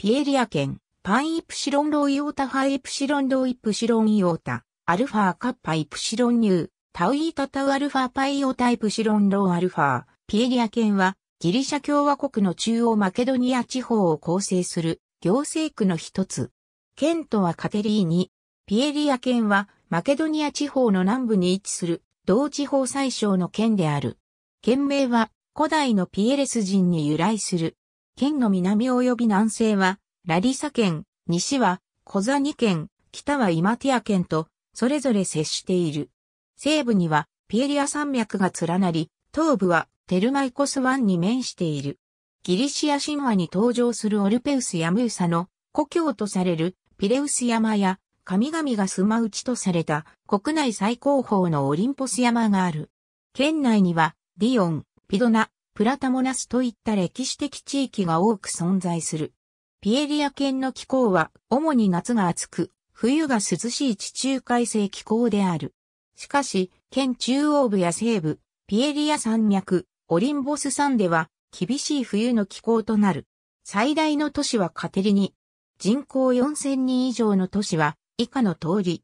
ピエリア県、パンイプシロンロイオータファイプシロンロイプシロンイオータ、アルファカッパイプシロンニュー、タウイータタウアルファパイオタイプシロンローアルファ、ピエリア県は、ギリシャ共和国の中央マケドニア地方を構成する行政区の一つ。県とはカテリーニ。ピエリア県はマケドニア地方の南部に位置する同地方最小の県である。県名は古代のピエレス人に由来する県の南及び南西は、ラリサ県、西は、コザニ県、北はイマティア県と、それぞれ接している。西部には、ピエリア山脈が連なり、東部は、テルマイコス湾に面している。ギリシア神話に登場するオルペウスやムーサの故郷とされるピレウス山や神々が住まうちとされた国内最高峰のオリンポス山がある。県内にはディオン、ピドナ、プラタモナスといった歴史的地域が多く存在する。ピエリア県の気候は主に夏が暑く、冬が涼しい地中海性気候である。しかし、県中央部や西部、ピエリア山脈、オリンボス山では厳しい冬の気候となる。最大の都市はカテリニ。人口4000人以上の都市は以下の通り。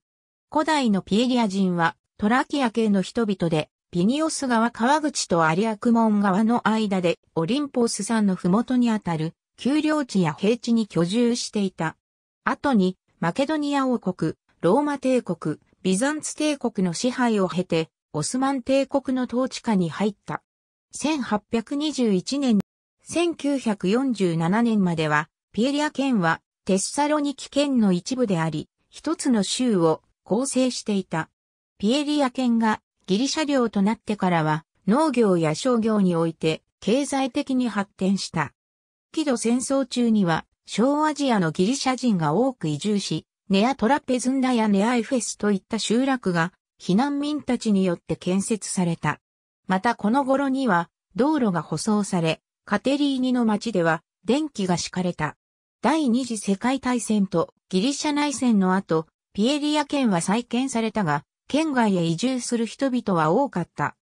古代のピエリア人はトラキア系の人々で、ピニオス川川口と有明門川の間でオリンポス山の麓にあたる丘陵地や平地に居住していた。後にマケドニア王国、ローマ帝国、ビザンツ帝国の支配を経てオスマン帝国の統治下に入った。1821年、1947年まではピエリア県はテッサロニキ県の一部であり、一つの州を構成していた。ピエリア県がギリシャ領となってからは農業や商業において経済的に発展した。木戸戦争中には小アジアのギリシャ人が多く移住し、ネアトラペズンダやネアイフェスといった集落が避難民たちによって建設された。またこの頃には道路が舗装され、カテリーニの町では電気が敷かれた。第二次世界大戦とギリシャ内戦の後、ピエリア県は再建されたが、県外へ移住する人々は多かった。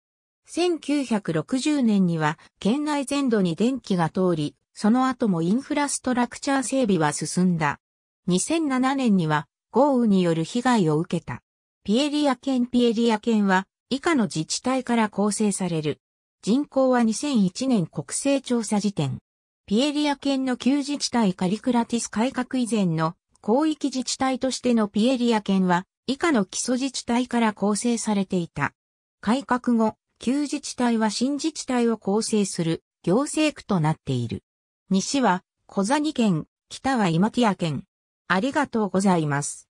1960年には県内全土に電気が通り、その後もインフラストラクチャー整備は進んだ。2007年には豪雨による被害を受けた。ピエリア県ピエリア県は以下の自治体から構成される。人口は2001年国勢調査時点。ピエリア県の旧自治体カリクラティス改革以前の広域自治体としてのピエリア県は以下の基礎自治体から構成されていた。改革後、旧自治体は新自治体を構成する行政区となっている。西は小谷県、北は今ティア県。ありがとうございます。